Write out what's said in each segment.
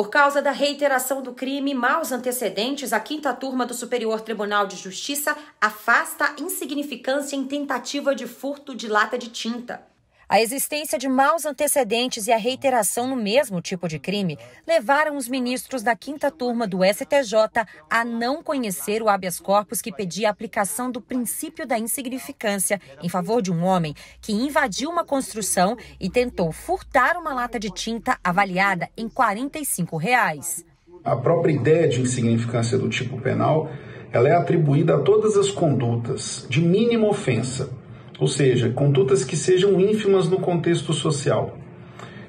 Por causa da reiteração do crime e maus antecedentes, a quinta turma do Superior Tribunal de Justiça afasta a insignificância em tentativa de furto de lata de tinta. A existência de maus antecedentes e a reiteração no mesmo tipo de crime levaram os ministros da quinta turma do STJ a não conhecer o habeas corpus que pedia a aplicação do princípio da insignificância em favor de um homem que invadiu uma construção e tentou furtar uma lata de tinta avaliada em R$ 45. Reais. A própria ideia de insignificância do tipo penal ela é atribuída a todas as condutas de mínima ofensa ou seja, condutas que sejam ínfimas no contexto social.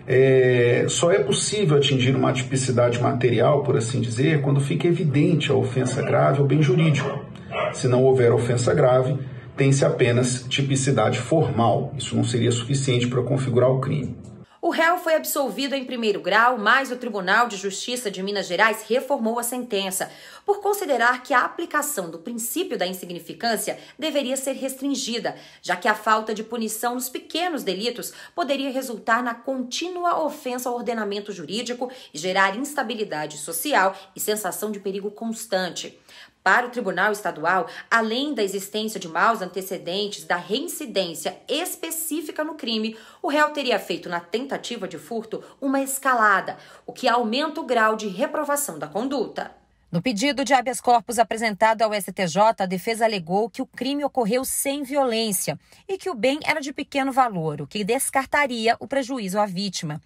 É, só é possível atingir uma tipicidade material, por assim dizer, quando fica evidente a ofensa grave ou bem jurídico. Se não houver ofensa grave, tem-se apenas tipicidade formal. Isso não seria suficiente para configurar o crime. O réu foi absolvido em primeiro grau, mas o Tribunal de Justiça de Minas Gerais reformou a sentença, por considerar que a aplicação do princípio da insignificância deveria ser restringida, já que a falta de punição nos pequenos delitos poderia resultar na contínua ofensa ao ordenamento jurídico e gerar instabilidade social e sensação de perigo constante. Para o Tribunal Estadual, além da existência de maus antecedentes da reincidência específica no crime, o réu teria feito na tentativa de furto uma escalada, o que aumenta o grau de reprovação da conduta. No pedido de habeas corpus apresentado ao STJ, a defesa alegou que o crime ocorreu sem violência e que o bem era de pequeno valor, o que descartaria o prejuízo à vítima.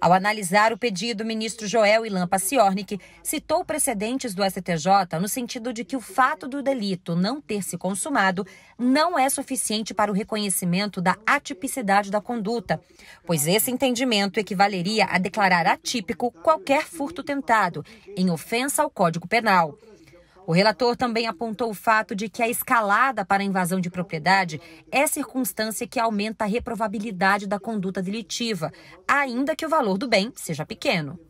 Ao analisar o pedido, o ministro Joel Ilan Paciornik citou precedentes do STJ no sentido de que o fato do delito não ter se consumado não é suficiente para o reconhecimento da atipicidade da conduta, pois esse entendimento equivaleria a declarar atípico qualquer furto tentado, em ofensa ao Código Penal. O relator também apontou o fato de que a escalada para a invasão de propriedade é circunstância que aumenta a reprovabilidade da conduta delitiva, ainda que o valor do bem seja pequeno.